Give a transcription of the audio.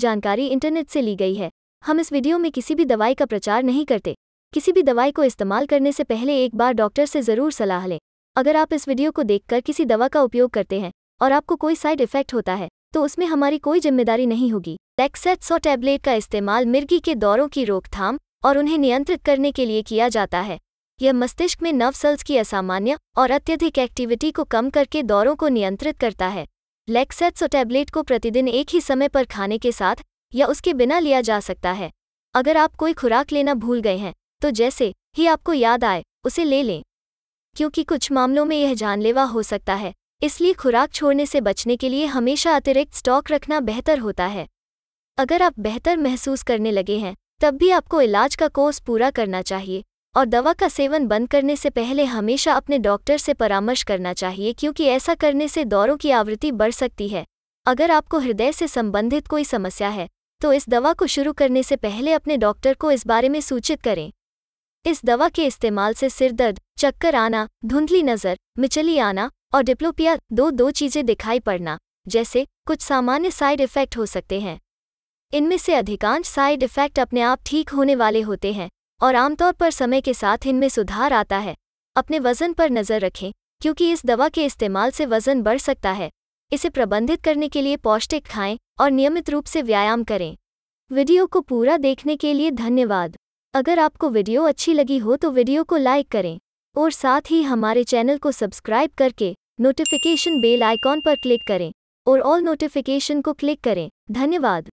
जानकारी इंटरनेट से ली गई है हम इस वीडियो में किसी भी दवाई का प्रचार नहीं करते किसी भी दवाई को इस्तेमाल करने से पहले एक बार डॉक्टर से ज़रूर सलाह लें अगर आप इस वीडियो को देखकर किसी दवा का उपयोग करते हैं और आपको कोई साइड इफेक्ट होता है तो उसमें हमारी कोई जिम्मेदारी नहीं होगी एक्सेट्स और टैबलेट का इस्तेमाल मिर्गी के दौरों की रोकथाम और उन्हें नियंत्रित करने के लिए किया जाता है यह मस्तिष्क में नर्व सेल्स की असामान्य और अत्यधिक एक्टिविटी को कम करके दौरों को नियंत्रित करता है लेक्सेट्स और टैबलेट को प्रतिदिन एक ही समय पर खाने के साथ या उसके बिना लिया जा सकता है अगर आप कोई खुराक लेना भूल गए हैं तो जैसे ही आपको याद आए उसे ले लें क्योंकि कुछ मामलों में यह जानलेवा हो सकता है इसलिए खुराक छोड़ने से बचने के लिए हमेशा अतिरिक्त स्टॉक रखना बेहतर होता है अगर आप बेहतर महसूस करने लगे हैं तब भी आपको इलाज का कोर्स पूरा करना चाहिए और दवा का सेवन बंद करने से पहले हमेशा अपने डॉक्टर से परामर्श करना चाहिए क्योंकि ऐसा करने से दौरों की आवृत्ति बढ़ सकती है अगर आपको हृदय से संबंधित कोई समस्या है तो इस दवा को शुरू करने से पहले अपने डॉक्टर को इस बारे में सूचित करें इस दवा के इस्तेमाल से सिरदर्द चक्कर आना धुंधली नज़र मिचली आना और डिप्लोपिया दो दो चीज़ें दिखाई पड़ना जैसे कुछ सामान्य साइड इफ़ेक्ट हो सकते हैं इनमें से अधिकांश साइड इफ़ेक्ट अपने आप ठीक होने वाले होते हैं और आमतौर पर समय के साथ इनमें सुधार आता है अपने वजन पर नज़र रखें क्योंकि इस दवा के इस्तेमाल से वजन बढ़ सकता है इसे प्रबंधित करने के लिए पौष्टिक खाएं और नियमित रूप से व्यायाम करें वीडियो को पूरा देखने के लिए धन्यवाद अगर आपको वीडियो अच्छी लगी हो तो वीडियो को लाइक करें और साथ ही हमारे चैनल को सब्सक्राइब करके नोटिफिकेशन बेल आइकॉन पर क्लिक करें और ऑल नोटिफिकेशन को क्लिक करें धन्यवाद